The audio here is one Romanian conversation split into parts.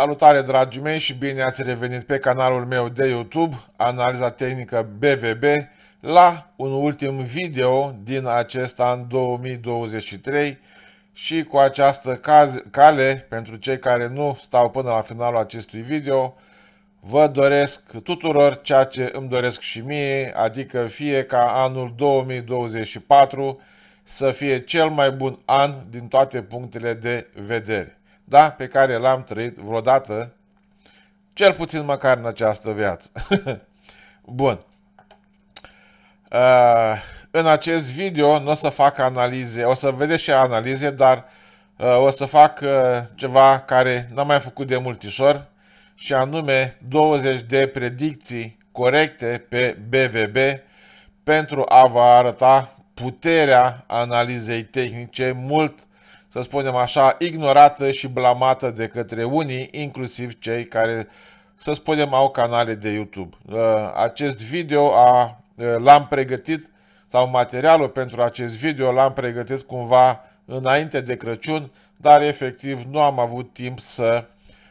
Salutare dragii mei și bine ați revenit pe canalul meu de YouTube, Analiza Tehnică BVB, la un ultim video din acest an 2023 și cu această cale, pentru cei care nu stau până la finalul acestui video, vă doresc tuturor ceea ce îmi doresc și mie, adică fie ca anul 2024 să fie cel mai bun an din toate punctele de vedere da, pe care l-am trăit vreodată, cel puțin măcar în această viață. Bun. Uh, în acest video nu o să fac analize, o să vedeți și analize, dar uh, o să fac uh, ceva care n-am mai făcut de multișor și anume 20 de predicții corecte pe BVB pentru a vă arăta puterea analizei tehnice mult să spunem așa, ignorată și blamată de către unii, inclusiv cei care, să spunem, au canale de YouTube. Uh, acest video a, uh, l-am pregătit, sau materialul pentru acest video l-am pregătit cumva înainte de Crăciun, dar efectiv nu am avut timp să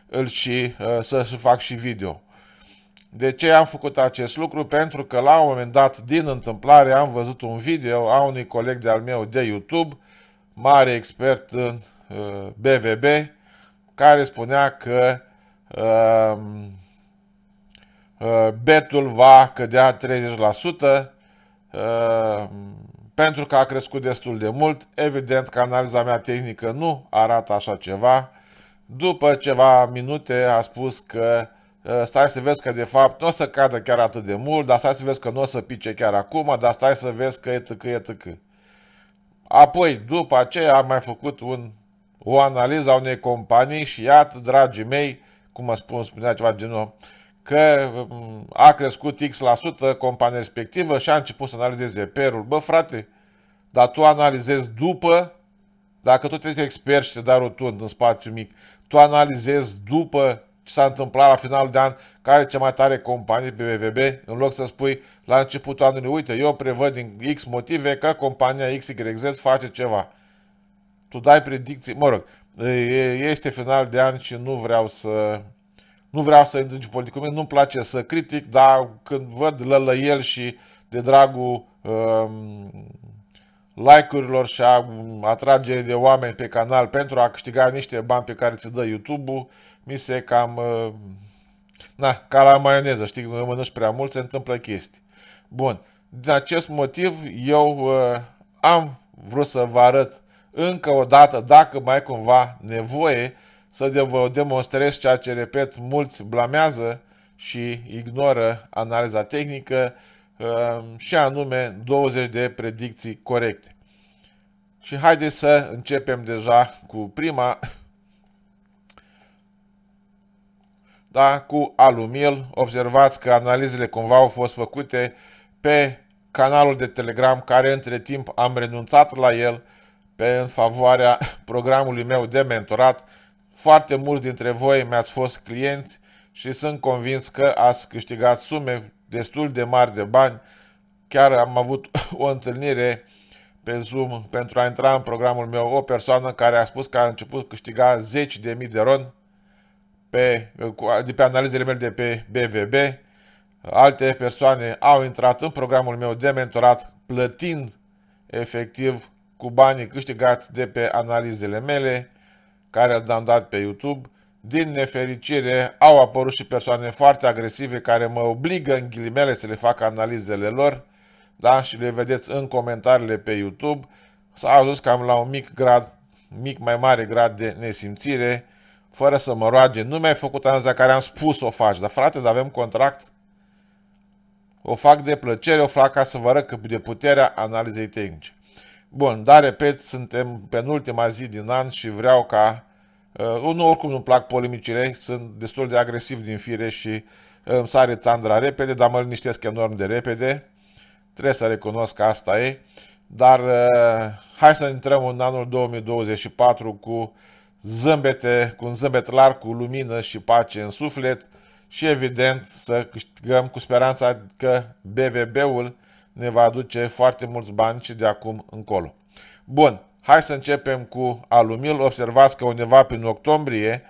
îl și uh, să fac și video. De ce am făcut acest lucru? Pentru că la un moment dat, din întâmplare, am văzut un video a unui coleg de-al meu de YouTube, mare expert în BVB, uh, care spunea că um, uh, betul va cădea 30%, uh, pentru că a crescut destul de mult. Evident că analiza mea tehnică nu arată așa ceva. După ceva minute a spus că stai să vezi că de fapt nu o să cadă chiar atât de mult, dar stai să vezi că nu o să pice chiar acum, dar stai să vezi că e tăcă, e tâcă. Apoi, după aceea, am mai făcut un, o analiză a unei companii și iată, dragii mei, cum mă spun, spunea ceva genul, că mm, a crescut X% compania respectivă și a început să analizeze perul. Bă, frate, dar tu analizezi după, dacă tu ești expert și te dai rotund în spațiu mic, tu analizezi după ce s-a întâmplat la final de an, care ce mai tare companie BVB în loc să spui la începutul anului, uite, eu prevăd din X motive că compania XYZ face ceva. Tu dai predicții, mă rog, este final de an și nu vreau să nu vreau să intru în politicul nu-mi place să critic, dar când văd lălăiel și de dragul um, like-urilor și a atragerii de oameni pe canal pentru a câștiga niște bani pe care ți dă YouTube-ul, mi se cam... Uh, na, ca la maioneză, știi, când mănânci prea mult, se întâmplă chestii. Bun, din acest motiv eu uh, am vrut să vă arăt încă o dată, dacă mai cumva nevoie, să vă demonstrez ceea ce, repet, mulți blamează și ignoră analiza tehnică, uh, și anume 20 de predicții corecte. Și haideți să începem deja cu prima, da, cu alumil. Observați că analizele cumva au fost făcute pe canalul de Telegram, care între timp am renunțat la el pe în favoarea programului meu de mentorat. Foarte mulți dintre voi mi-ați fost clienți și sunt convins că ați câștigat sume destul de mari de bani. Chiar am avut o întâlnire pe Zoom pentru a intra în programul meu o persoană care a spus că a început câștiga 10.000 de ron pe, de pe analizele mele de pe BVB, alte persoane au intrat în programul meu de mentorat plătind efectiv cu banii câștigați de pe analizele mele care le-am dat pe YouTube. Din nefericire au apărut și persoane foarte agresive care mă obligă în ghilimele să le fac analizele lor da? și le vedeți în comentariile pe YouTube. S-a ajuns cam la un mic grad, mic mai mare grad de nesimțire fără să mă roage, nu mi-ai făcut tranza care am spus o faci, dar frate, dar avem contract? O fac de plăcere, o fac ca să vă arăt că de puterea analizei tehnice. Bun, dar repet, suntem penultima zi din an și vreau ca... Uh, nu, oricum nu-mi plac polemicile, sunt destul de agresiv din fire și uh, îmi sare țandra repede, dar mă liniștesc enorm de repede. Trebuie să recunosc că asta e. Dar uh, hai să intrăm în anul 2024 cu zâmbete, cu un zâmbet larg, cu lumină și pace în suflet și evident să câștigăm cu speranța că BVB-ul ne va aduce foarte mulți bani și de acum încolo. Bun, hai să începem cu Alumil. Observați că undeva prin octombrie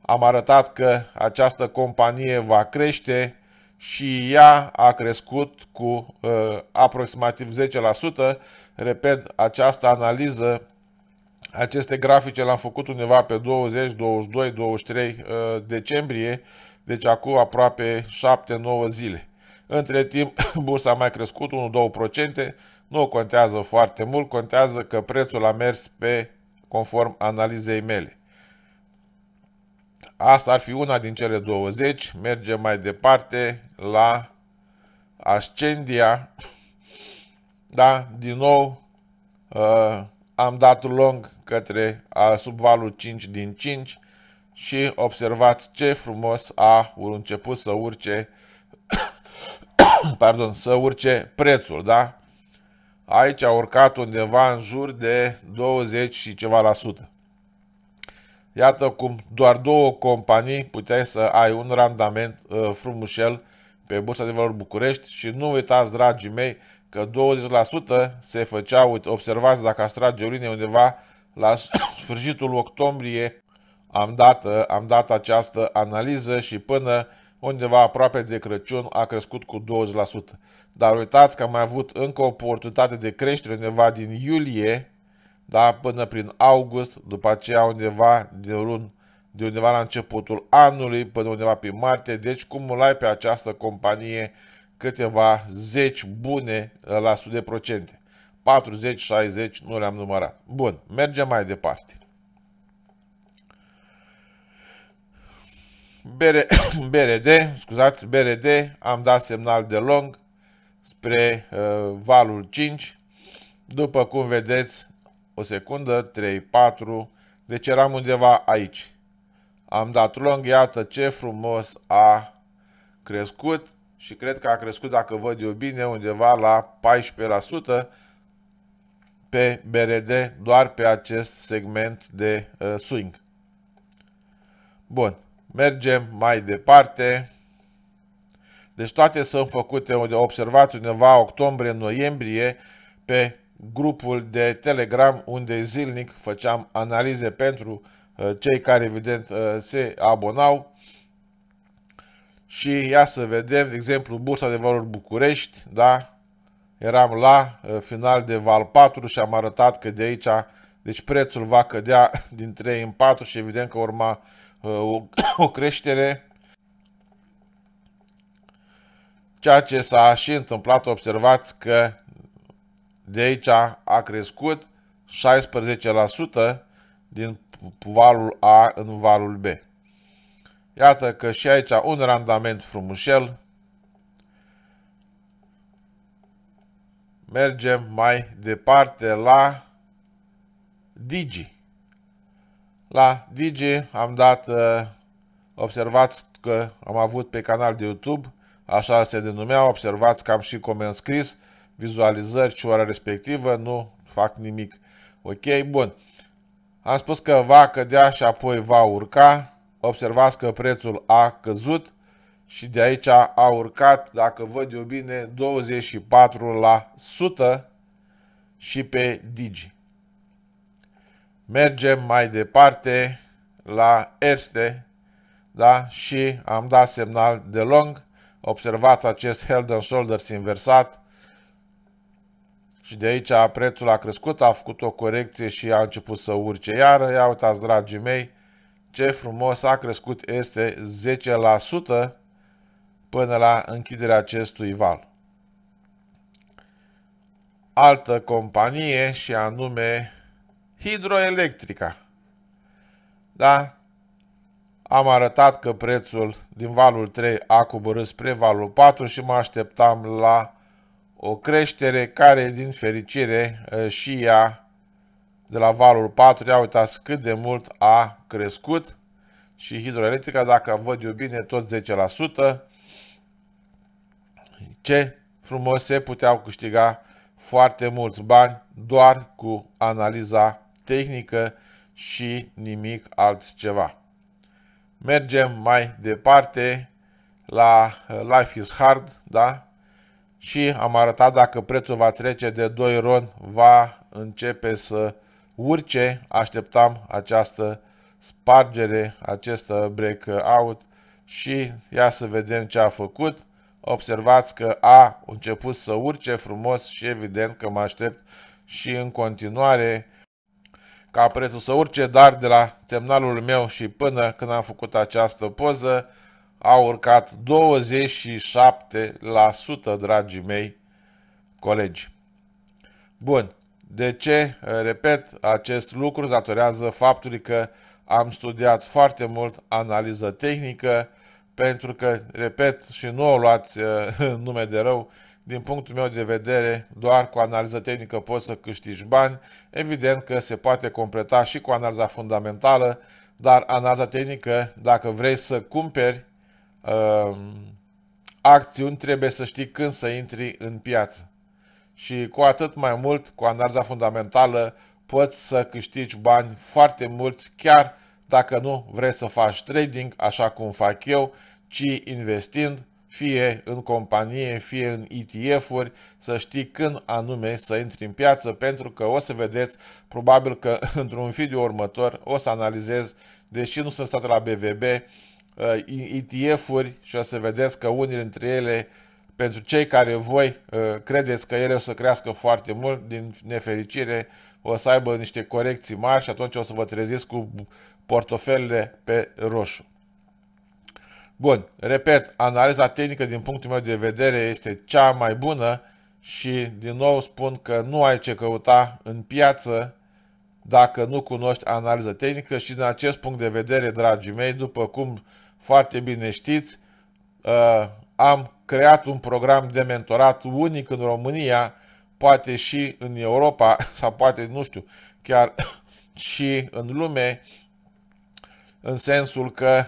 am arătat că această companie va crește și ea a crescut cu uh, aproximativ 10%. Repet, această analiză aceste grafice le-am făcut undeva pe 20, 22, 23 decembrie, deci acum aproape 7-9 zile. Între timp, bursa a mai crescut 1-2%, nu contează foarte mult, contează că prețul a mers pe conform analizei mele. Asta ar fi una din cele 20. Mergem mai departe la Ascendia. Da, din nou, uh, am dat long către a, sub valul 5 din 5 și observați ce frumos a început să urce pardon, să urce prețul, da? Aici a urcat undeva în jur de 20 și ceva la sută. Iată cum doar două companii puteai să ai un randament uh, frumușel pe Bursa de Valori București și nu uitați, dragii mei, că 20% se făcea uite, observați trage o linie undeva la sfârșitul octombrie am dat, am dat această analiză și până undeva aproape de Crăciun a crescut cu 20%. Dar uitați că am mai avut încă o oportunitate de creștere undeva din iulie da, până prin august, după aceea undeva de, luni, de undeva la începutul anului, până undeva pe martie, deci cum ai pe această companie câteva zeci bune la sută procente. 40-60 nu le-am numărat. Bun, mergem mai departe. BRD, scuzați, BRD, am dat semnal de long spre uh, valul 5. După cum vedeți, o secundă, 3, 4, deci eram undeva aici. Am dat long, iată ce frumos a crescut și cred că a crescut, dacă văd eu bine, undeva la 14% pe BRD, doar pe acest segment de uh, swing. Bun, mergem mai departe. Deci toate sunt făcute, observați, undeva octombrie-noiembrie pe grupul de Telegram unde zilnic făceam analize pentru uh, cei care evident uh, se abonau. Și ia să vedem, de exemplu, Bursa de Valori București, da? Eram la uh, final de val 4 și am arătat că de aici, deci prețul va cădea din 3 în 4 și evident că urma uh, o, o creștere. Ceea ce s-a și întâmplat, observați că de aici a crescut 16% din valul A în valul B. Iată că și aici un randament frumușel. Mergem mai departe la Digi. La Digi am dat, uh, observați că am avut pe canal de YouTube, așa se denumea, observați că am și coment scris, vizualizări și ora respectivă, nu fac nimic. Ok, bun. Am spus că va cădea și apoi va urca. Observați că prețul a căzut și de aici a urcat, dacă văd eu bine, 24% și pe Digi. Mergem mai departe la Erste da? și am dat semnal de long. Observați acest held and shoulders inversat și de aici prețul a crescut, a făcut o corecție și a început să urce iară. Ia uitați, dragii mei, ce frumos a crescut este 10% până la închiderea acestui val. Altă companie și anume Hidroelectrica. Da? Am arătat că prețul din valul 3 a coborât spre valul 4 și mă așteptam la o creștere care, din fericire, și ea de la valul 4, ia uitați cât de mult a crescut și hidroelectrica, dacă văd eu bine, tot 10%. Ce frumos se puteau câștiga foarte mulți bani doar cu analiza tehnică și nimic altceva. Mergem mai departe la uh, Life is Hard, da? Și am arătat dacă prețul va trece de 2 ron, va începe să Urce, așteptam această spargere, acest uh, breakout uh, și ia să vedem ce a făcut. Observați că a început să urce frumos și evident că mă aștept și în continuare ca prețul să urce, dar de la semnalul meu și până când am făcut această poză a urcat 27%, dragii mei colegi. Bun, de ce uh, repet acest lucru? Datorează faptului că am studiat foarte mult analiză tehnică, pentru că, repet, și nu o luați uh, nume de rău, din punctul meu de vedere, doar cu analiză tehnică poți să câștigi bani. Evident că se poate completa și cu analiza fundamentală, dar analiza tehnică, dacă vrei să cumperi uh, acțiuni, trebuie să știi când să intri în piață și cu atât mai mult cu analiza fundamentală poți să câștigi bani foarte mulți chiar dacă nu vrei să faci trading așa cum fac eu, ci investind fie în companie, fie în ETF-uri, să știi când anume să intri în piață, pentru că o să vedeți, probabil că într-un video următor o să analizez, deși nu sunt stat la BVB, uh, ETF-uri și o să vedeți că unii dintre ele pentru cei care voi uh, credeți că ele o să crească foarte mult, din nefericire o să aibă niște corecții mari și atunci o să vă treziți cu portofelele pe roșu. Bun, repet, analiza tehnică din punctul meu de vedere este cea mai bună și din nou spun că nu ai ce căuta în piață dacă nu cunoști analiza tehnică și din acest punct de vedere, dragii mei, după cum foarte bine știți, uh, am creat un program de mentorat unic în România, poate și în Europa sau poate, nu știu, chiar și în lume, în sensul că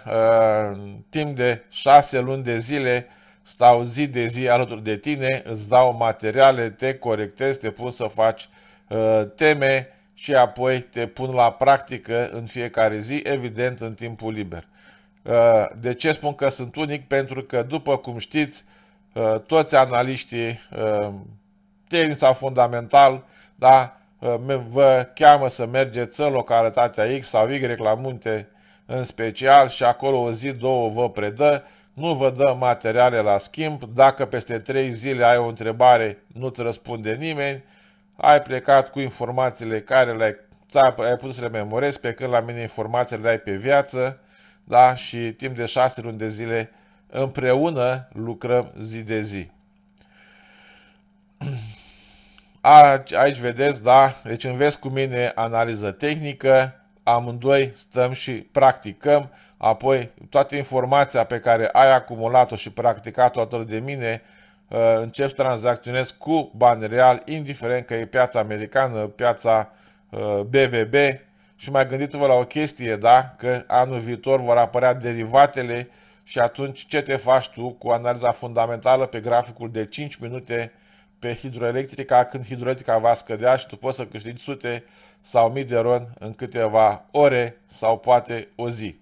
în uh, timp de șase luni de zile stau zi de zi alături de tine, îți dau materiale, te corectez, te pun să faci uh, teme și apoi te pun la practică în fiecare zi, evident în timpul liber. Uh, de ce spun că sunt unic? Pentru că, după cum știți, uh, toți analiștii uh, tenisa fundamental, da, vă cheamă să mergeți în localitatea X sau Y la munte în special și acolo o zi, două vă predă, nu vă dă materiale la schimb, dacă peste trei zile ai o întrebare, nu-ți răspunde nimeni, ai plecat cu informațiile care le-ai ai putut să le memorezi, pe când la mine informațiile le ai pe viață, da? și timp de șase luni de zile împreună lucrăm zi de zi. A, aici vedeți, da, deci înveți cu mine analiză tehnică, amândoi stăm și practicăm, apoi toată informația pe care ai acumulat-o și practicat-o atât de mine, uh, încep să tranzacționezi cu bani real, indiferent că e piața americană, piața BVB uh, și mai gândiți-vă la o chestie, da? Că anul viitor vor apărea derivatele și atunci ce te faci tu cu analiza fundamentală pe graficul de 5 minute pe hidroelectrica când hidroelectrica va scădea și tu poți să câștigi sute sau mii de ron în câteva ore sau poate o zi.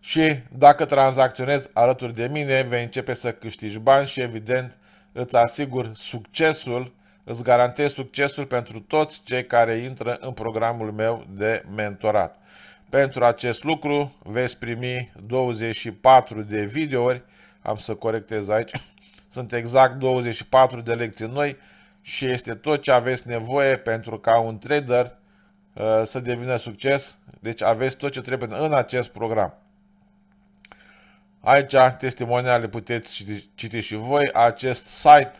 Și dacă tranzacționezi alături de mine, vei începe să câștigi bani și evident îți asigur succesul îți garantez succesul pentru toți cei care intră în programul meu de mentorat. Pentru acest lucru veți primi 24 de videouri, am să corectez aici, sunt exact 24 de lecții noi și este tot ce aveți nevoie pentru ca un trader uh, să devină succes. Deci aveți tot ce trebuie în acest program. Aici testimoniale puteți citi, citi și voi. Acest site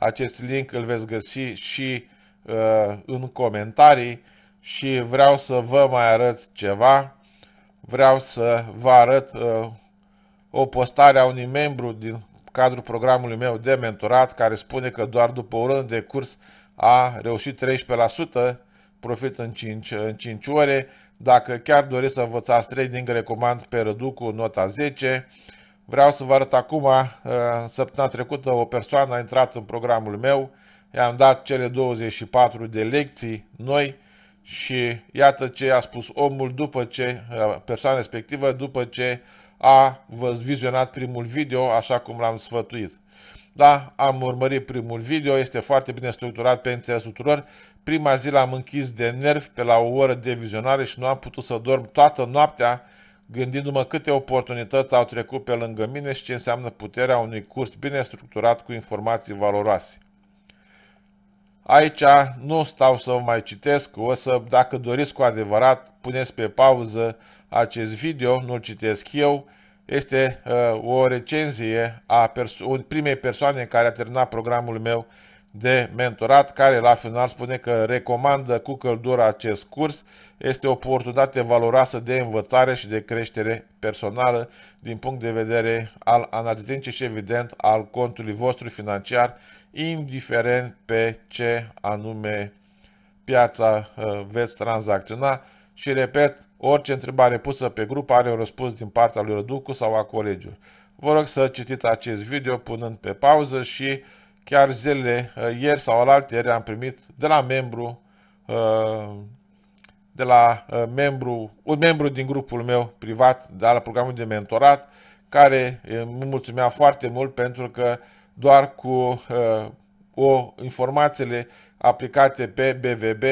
acest link îl veți găsi și uh, în comentarii și vreau să vă mai arăt ceva. Vreau să vă arăt uh, o postare a unui membru din cadrul programului meu de mentorat care spune că doar după o rând de curs a reușit 13% profit în 5, în 5 ore. Dacă chiar doriți să învățați trading, recomand pe Răducu nota 10. Vreau să vă arăt acum, uh, săptămâna trecută o persoană a intrat în programul meu, i-am dat cele 24 de lecții noi și iată ce a spus omul după ce, uh, persoana respectivă, după ce a vizionat primul video așa cum l-am sfătuit. Da, am urmărit primul video, este foarte bine structurat pe înțeles tuturor. Prima zi l-am închis de nervi pe la o oră de vizionare și nu am putut să dorm toată noaptea gândindu-mă câte oportunități au trecut pe lângă mine și ce înseamnă puterea unui curs bine structurat cu informații valoroase. Aici nu stau să mai citesc, o să, dacă doriți cu adevărat, puneți pe pauză acest video, nu-l citesc eu, este uh, o recenzie a perso primei persoane care a terminat programul meu de mentorat, care la final spune că recomandă cu căldură acest curs. Este o oportunitate valoroasă de învățare și de creștere personală din punct de vedere al analizei și evident al contului vostru financiar, indiferent pe ce anume piața uh, veți tranzacționa și, repet, orice întrebare pusă pe grup are un răspuns din partea lui Răducu sau a colegiului. Vă rog să citiți acest video punând pe pauză și chiar zilele, uh, ieri sau alaltă ieri am primit de la membru, uh, de la uh, membru, un membru din grupul meu privat, de la programul de mentorat, care îmi mulțumea foarte mult pentru că doar cu o informațiile aplicate pe BVB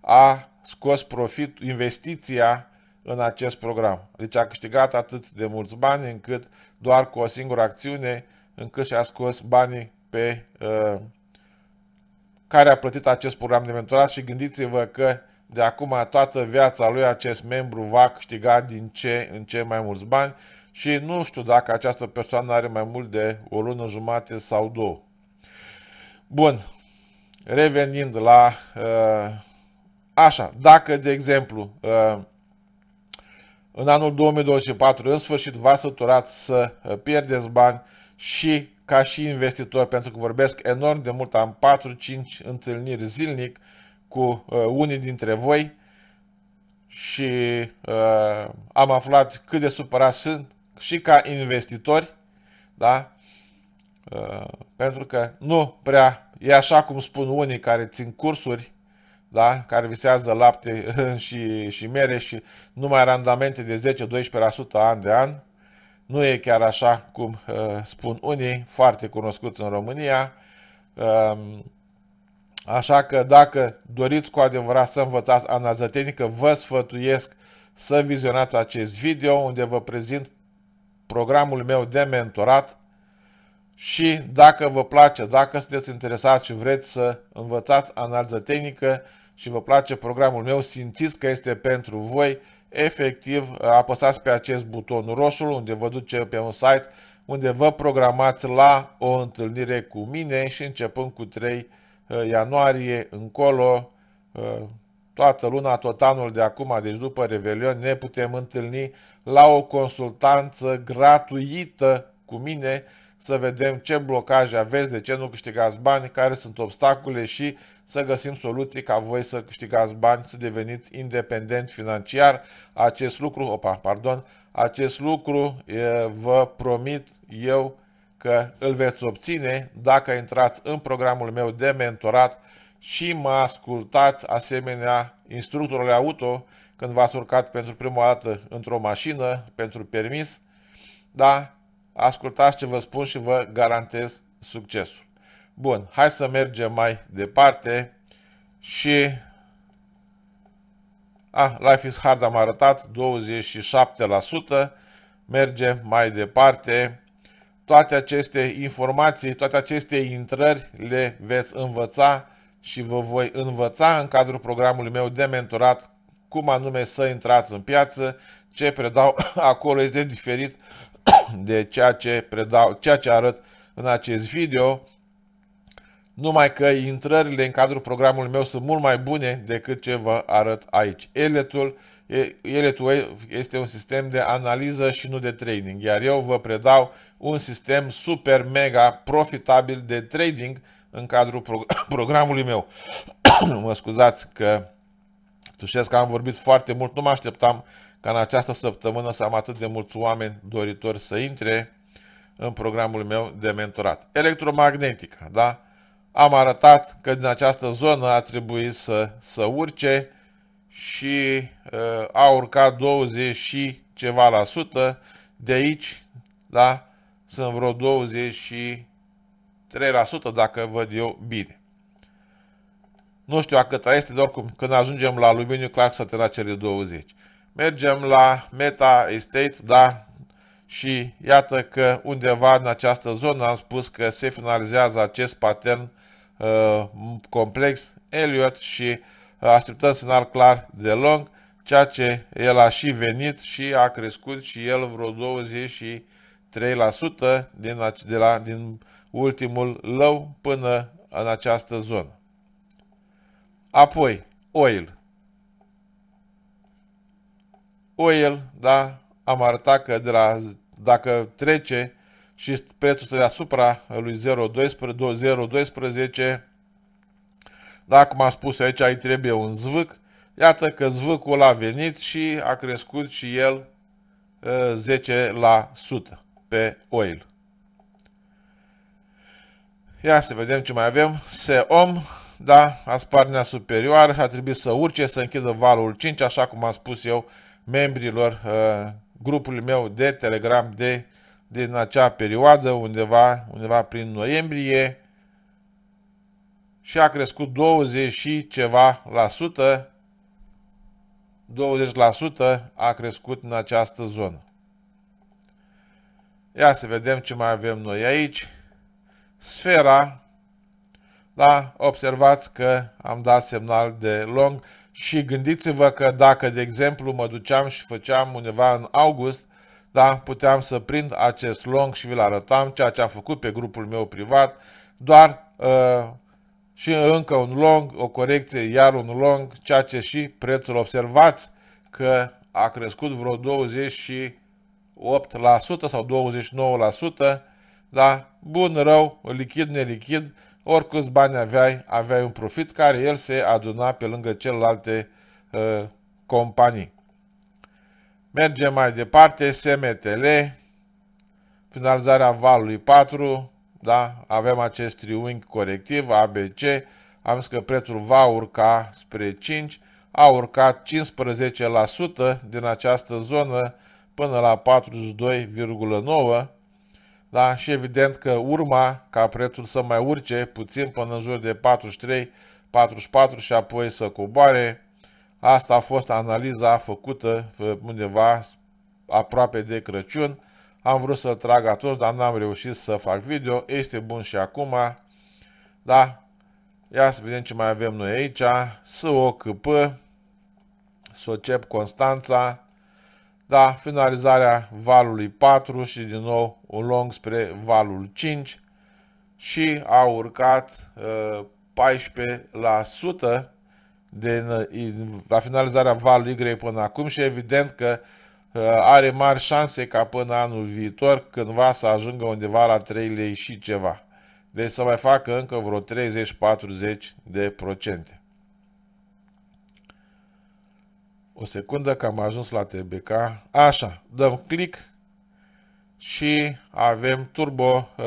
a scos profit investiția în acest program. Deci a câștigat atât de mulți bani încât doar cu o singură acțiune încât și-a scos banii pe uh, care a plătit acest program de mentorat și gândiți-vă că de acum toată viața lui acest membru va câștiga din ce în ce mai mulți bani și nu știu dacă această persoană are mai mult de o lună jumate sau două. Bun, revenind la uh, așa, dacă de exemplu uh, în anul 2024 în sfârșit v-ați săturat să uh, pierdeți bani și ca și investitor, pentru că vorbesc enorm de mult, am 4-5 întâlniri zilnic cu uh, unii dintre voi și uh, am aflat cât de supărați sunt și ca investitori, da? Uh, pentru că nu prea e așa cum spun unii care țin cursuri, da? care visează lapte și, și mere și numai randamente de 10-12% an de an, nu e chiar așa cum uh, spun unii, foarte cunoscuți în România. Um, așa că dacă doriți cu adevărat să învățați analiza tehnică, vă sfătuiesc să vizionați acest video unde vă prezint programul meu de mentorat și dacă vă place, dacă sunteți interesați și vreți să învățați analiză tehnică și vă place programul meu, simțiți că este pentru voi, efectiv apăsați pe acest buton roșu unde vă duce pe un site unde vă programați la o întâlnire cu mine și începând cu 3 uh, ianuarie încolo, uh, toată luna, tot anul de acum, deci după Revelion, ne putem întâlni la o consultanță gratuită cu mine să vedem ce blocaje aveți, de ce nu câștigați bani, care sunt obstacole și să găsim soluții ca voi să câștigați bani, să deveniți independent financiar. Acest lucru, opa, pardon, acest lucru vă promit eu că îl veți obține dacă intrați în programul meu de mentorat și mă ascultați asemenea instructorului auto când v-ați urcat pentru prima dată într-o mașină, pentru permis, da, ascultați ce vă spun și vă garantez succesul. Bun, hai să mergem mai departe și... Ah, Life is Hard am arătat, 27%. Mergem mai departe. Toate aceste informații, toate aceste intrări le veți învăța și vă voi învăța în cadrul programului meu de mentorat cum anume să intrați în piață, ce predau acolo este diferit de ceea ce predau, ceea ce arăt în acest video numai că intrările în cadrul programului meu sunt mult mai bune decât ce vă arăt aici. Eletul, Eletul este un sistem de analiză și nu de trading, iar eu vă predau un sistem super mega profitabil de trading în cadrul pro programului meu. mă scuzați că tușesc că am vorbit foarte mult, nu mă așteptam ca în această săptămână să am atât de mulți oameni doritori să intre în programul meu de mentorat. Electromagnetica, da? am arătat că din această zonă a trebuit să, să urce și uh, a urcat 20 și ceva la sută. De aici, da, sunt vreo 23% dacă văd eu bine. Nu știu a câta este, doar cum când ajungem la aluminiu, clar să la cele 20. Mergem la Meta Estate, da, și iată că undeva în această zonă am spus că se finalizează acest pattern Uh, complex Elliot și uh, așteptăm semnal clar de long, ceea ce el a și venit și a crescut și el vreo 23% din, de la, din ultimul low până în această zonă. Apoi, oil. Oil, da, am arătat că de la, dacă trece și prețul deasupra lui 0.12, 0.12. cum am spus aici, îi trebuie un zvâc. Iată că zvâcul a venit și a crescut și el 10% ă, pe oil. Ia să vedem ce mai avem. Se om, da, asparnea superioară, a trebuit să urce, să închidă valul 5, așa cum am spus eu membrilor uh, grupului meu de Telegram de din acea perioadă, undeva, undeva prin noiembrie, și a crescut 20 și ceva la sută, 20% a crescut în această zonă. Ia să vedem ce mai avem noi aici. Sfera, da, observați că am dat semnal de long și gândiți-vă că dacă, de exemplu, mă duceam și făceam undeva în august da, puteam să prind acest long și vi-l arătam, ceea ce am făcut pe grupul meu privat, doar uh, și încă un long, o corecție, iar un long, ceea ce și prețul observați că a crescut vreo 28% sau 29%, da, bun, rău, lichid, nelichid, oricât bani aveai, aveai un profit care el se aduna pe lângă celelalte uh, companii. Mergem mai departe, SMTL, finalizarea valului 4, da? avem acest triunghi corectiv, ABC, am zis că prețul va urca spre 5, a urcat 15% din această zonă până la 42,9%, da? și evident că urma ca prețul să mai urce puțin până în jur de 43, 44 și apoi să coboare, Asta a fost analiza făcută undeva aproape de Crăciun. Am vrut să-l trag atunci, dar n-am reușit să fac video. Este bun și acum. Da? Ia să vedem ce mai avem noi aici. S-o s-o Socep Constanța. Da, finalizarea valului 4 și din nou un long spre valul 5 și a urcat uh, 14% de, la finalizarea valului Y până acum și evident că uh, are mari șanse ca până anul viitor cândva să ajungă undeva la 3 lei și ceva. Deci să mai facă încă vreo 30-40 de procente. O secundă că am ajuns la TBK. Așa, dăm click și avem turbo uh,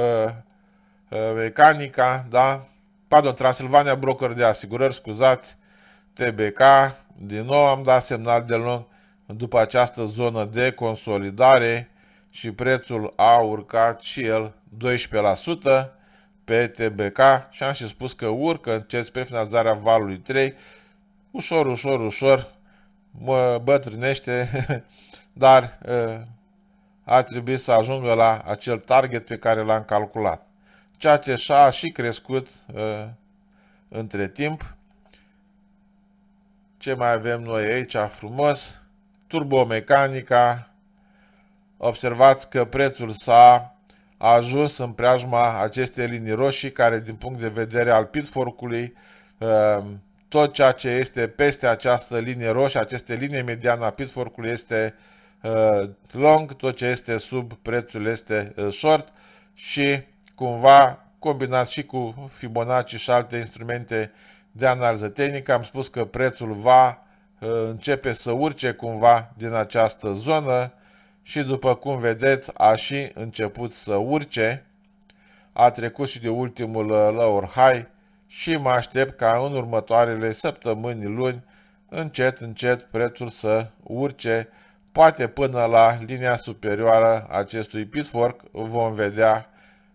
uh, mecanica, da? Pardon, Transilvania Broker de asigurări, scuzați, TBK, din nou am dat semnal de lung după această zonă de consolidare și prețul a urcat și el 12% pe TBK și am și spus că urcă încet spre finalizarea valului 3, ușor, ușor, ușor mă bătrânește, dar ă, a trebuit să ajungă la acel target pe care l-am calculat. Ceea ce și-a și crescut ă, între timp, ce mai avem noi aici frumos, turbomecanica, observați că prețul s-a ajuns în preajma acestei linii roșii, care din punct de vedere al pitforcului, ehm, tot ceea ce este peste această linie roșie, aceste linie mediană a pitforcului este eh, long, tot ce este sub prețul este eh, short și cumva combinat și cu Fibonacci și alte instrumente de analiză tehnică, am spus că prețul va uh, începe să urce cumva din această zonă și după cum vedeți a și început să urce, a trecut și de ultimul lower high uh, și mă aștept ca în următoarele săptămâni, luni, încet, încet prețul să urce, poate până la linia superioară acestui pitfork vom vedea,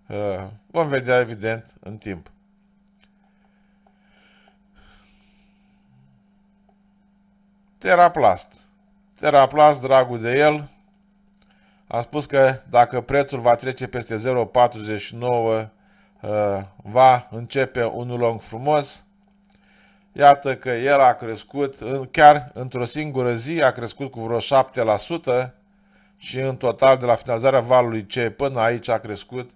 uh, vom vedea evident în timp. Teraplast. Teraplast, dragul de el, a spus că dacă prețul va trece peste 0,49, uh, va începe un long frumos. Iată că el a crescut, chiar într-o singură zi, a crescut cu vreo 7% și în total de la finalizarea valului C până aici a crescut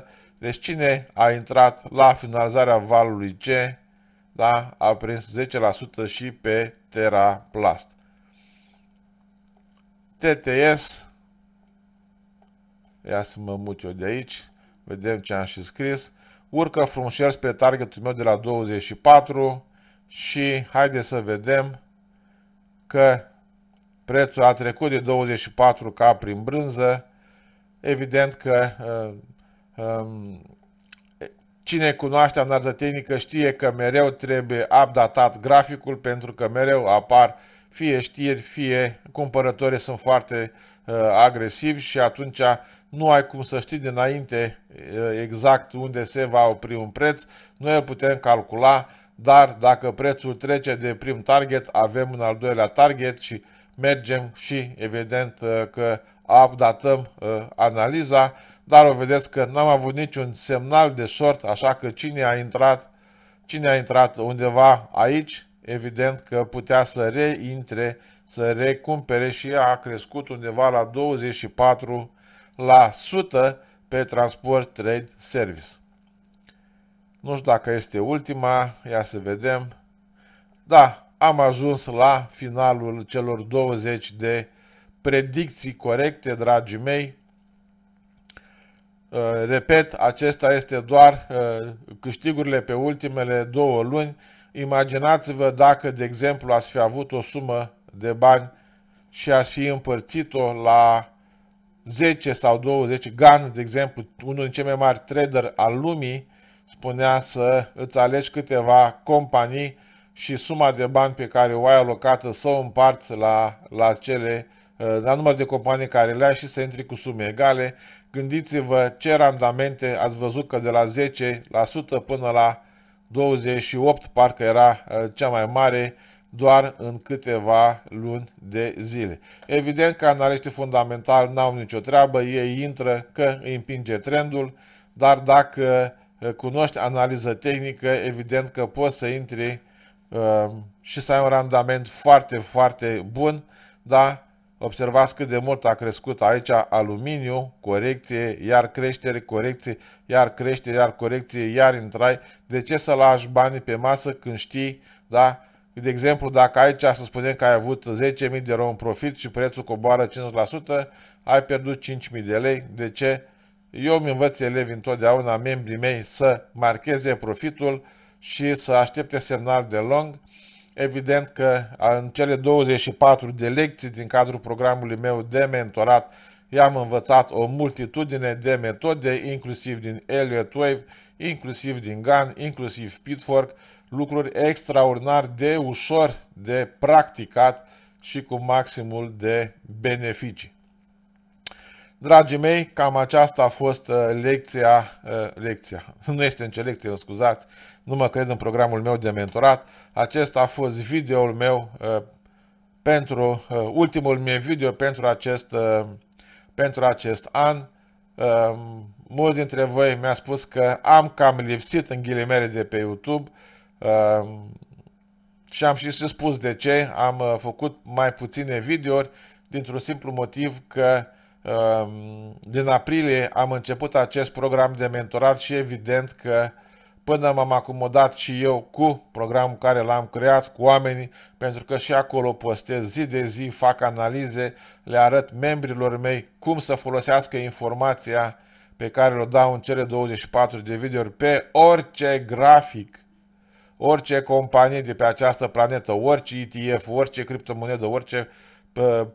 10%. Deci cine a intrat la finalizarea valului C da? a prins 10% și pe Teraplast. TTS, ia să mă mut eu de aici, vedem ce am și scris, urcă frumușel spre targetul meu de la 24 și haide să vedem că prețul a trecut de 24 ca prin brânză, evident că uh, um, Cine cunoaște tehnică știe că mereu trebuie updatat graficul pentru că mereu apar fie știri, fie cumpărători sunt foarte uh, agresivi și atunci nu ai cum să știi dinainte uh, exact unde se va opri un preț. Noi îl putem calcula, dar dacă prețul trece de prim target, avem un al doilea target și mergem și evident uh, că updatăm uh, analiza dar o vedeți că n-am avut niciun semnal de short, așa că cine a intrat, cine a intrat undeva aici, evident că putea să reintre, să recumpere și a crescut undeva la 24 la 100 pe Transport Trade Service. Nu știu dacă este ultima, ia să vedem. Da, am ajuns la finalul celor 20 de predicții corecte, dragii mei. Uh, repet, acesta este doar uh, câștigurile pe ultimele două luni. Imaginați-vă dacă, de exemplu, ați fi avut o sumă de bani și ați fi împărțit-o la 10 sau 20. Gan, de exemplu, unul din cei mai mari trader al lumii, spunea să îți alegi câteva companii și suma de bani pe care o ai alocată să o împarți la, la cele uh, la număr de companii care le ai și să intri cu sume egale Gândiți-vă ce randamente ați văzut că de la 10% până la 28 parcă era uh, cea mai mare doar în câteva luni de zile. Evident că analiștii fundamentali n-au nicio treabă, ei intră că îi împinge trendul, dar dacă uh, cunoști analiză tehnică, evident că poți să intri uh, și să ai un randament foarte, foarte bun, da? Observați cât de mult a crescut aici aluminiu, corecție, iar creștere, corecție, iar creștere, iar corecție, iar intrai. De ce să lași banii pe masă când știi, da? De exemplu, dacă aici să spunem că ai avut 10.000 de rom profit și prețul coboară 5%, ai pierdut 5.000 de lei. De ce? Eu îmi învăț elevii întotdeauna, membrii mei, să marcheze profitul și să aștepte semnal de long evident că în cele 24 de lecții din cadrul programului meu de mentorat i-am învățat o multitudine de metode, inclusiv din Elliot Wave, inclusiv din GAN, inclusiv Pitfork, lucruri extraordinar de ușor de practicat și cu maximul de beneficii. Dragii mei, cam aceasta a fost uh, lecția, uh, lecția, nu este nicio lecție, scuzați, nu mă cred în programul meu de mentorat, acesta a fost videoul meu uh, pentru, ultimul meu video pentru acest, pentru acest an. Mulți dintre voi mi-a spus că am cam lipsit în ghilimele de pe YouTube și am și spus de ce, am făcut mai puține videouri dintr-un simplu motiv că Ehm, din aprilie am început acest program de mentorat și evident că până m-am acomodat și eu cu programul care l-am creat, cu oamenii, pentru că și acolo postez zi de zi, fac analize, le arăt membrilor mei cum să folosească informația pe care o dau în cele 24 de videouri pe orice grafic, orice companie de pe această planetă, orice ETF, orice criptomonedă, orice uh,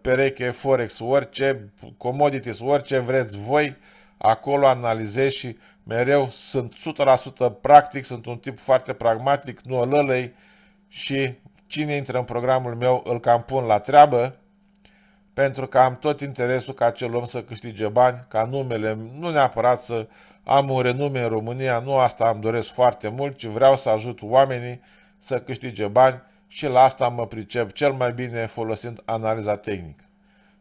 pereche Forex, orice commodities, orice vreți voi, acolo analizez și mereu sunt 100% practic, sunt un tip foarte pragmatic, nu lălăi și cine intră în programul meu îl cam pun la treabă pentru că am tot interesul ca acel om să câștige bani, ca numele, nu neapărat să am un renume în România, nu asta am doresc foarte mult, ci vreau să ajut oamenii să câștige bani și la asta mă pricep cel mai bine folosind analiza tehnică.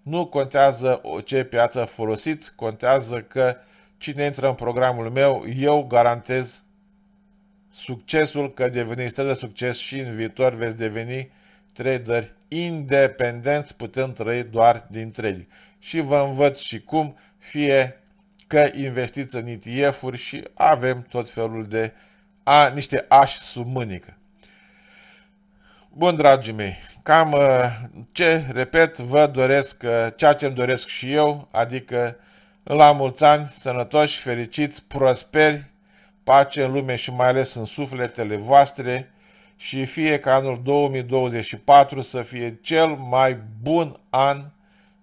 Nu contează ce piață folosiți, contează că cine intră în programul meu, eu garantez succesul că deveniți de succes și în viitor veți deveni traderi independenți putând trăi doar din trading. Și vă învăț și cum, fie că investiți în ETF-uri și avem tot felul de a, niște ași sub mânică. Bun, dragii mei, cam uh, ce, repet, vă doresc, uh, ceea ce îmi doresc și eu, adică la mulți ani, sănătoși, fericiți, prosperi, pace în lume și mai ales în sufletele voastre și fie ca anul 2024 să fie cel mai bun an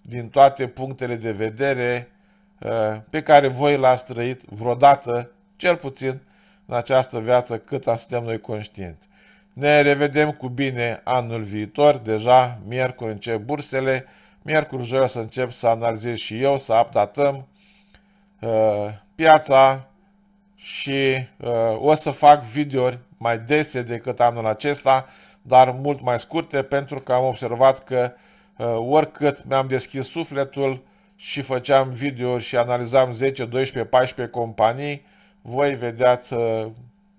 din toate punctele de vedere uh, pe care voi l-ați trăit vreodată, cel puțin în această viață cât suntem noi conștienți. Ne revedem cu bine anul viitor, deja miercuri încep bursele, miercuri joi o să încep să analizez și eu, să updatăm uh, piața și uh, o să fac videouri mai dese decât anul acesta, dar mult mai scurte, pentru că am observat că uh, oricât mi-am deschis sufletul și făceam videouri și analizam 10, 12, 14 companii, voi vedeați, uh,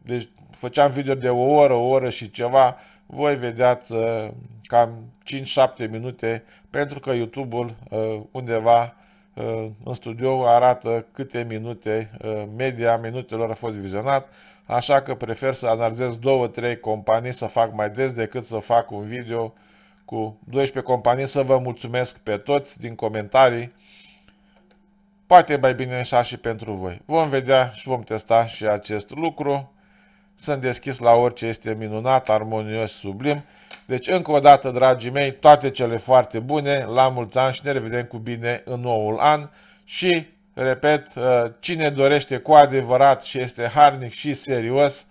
deci făceam video de o oră, o oră și ceva, voi vedeați uh, cam 5-7 minute, pentru că YouTube-ul uh, undeva uh, în studio arată câte minute, uh, media minutelor a fost vizionat, așa că prefer să analizez 2-3 companii să fac mai des decât să fac un video cu 12 companii, să vă mulțumesc pe toți din comentarii, poate mai bine așa și pentru voi. Vom vedea și vom testa și acest lucru. Sunt deschis la orice este minunat, armonios, sublim. Deci, încă o dată, dragii mei, toate cele foarte bune, la mulți ani și ne revedem cu bine în noul an și, repet, uh, cine dorește cu adevărat și este harnic și serios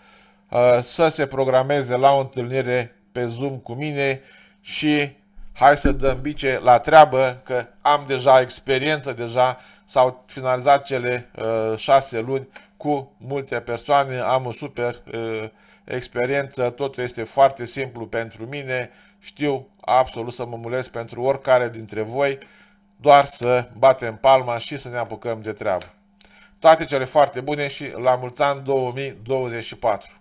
uh, să se programeze la o întâlnire pe Zoom cu mine și hai să dăm bice la treabă, că am deja experiență, deja s-au finalizat cele uh, șase luni cu multe persoane, am o super uh, experiență, totul este foarte simplu pentru mine, știu absolut să mă mulesc pentru oricare dintre voi, doar să batem palma și să ne apucăm de treabă. Toate cele foarte bune și la mulți ani 2024!